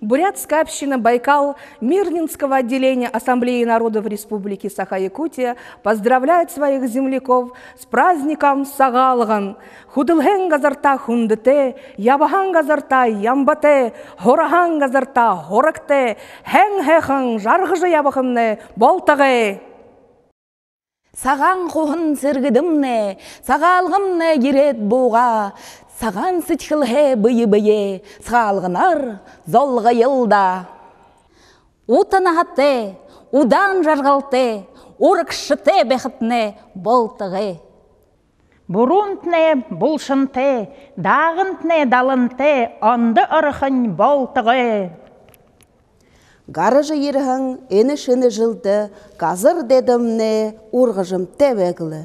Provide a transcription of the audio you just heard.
Бурятская община Байкал Мирнинского отделения Ассамблеи народов Республики Саха-Якутия поздравляет своих земляков с праздником Сагалган. Худылген газарта хундете, ябахан газарта ямбате, хораган газарта хоракте, хэнгэхэн жаргыжы ябахымны болтагэ! саған қоғын сергідімне сағалғымне керет бұға саған сычхылхе бұйы бұйы сағалғынар золғы елда ағатты, удан жарғалте уркшыте бехытне болтығы Бурунтне бұлшынты, дағынтне далынте онды ұрықын болтығы Гаражы ерхің, ені шыны жылды, қазыр дедімне, урғыжым тәвәгілі.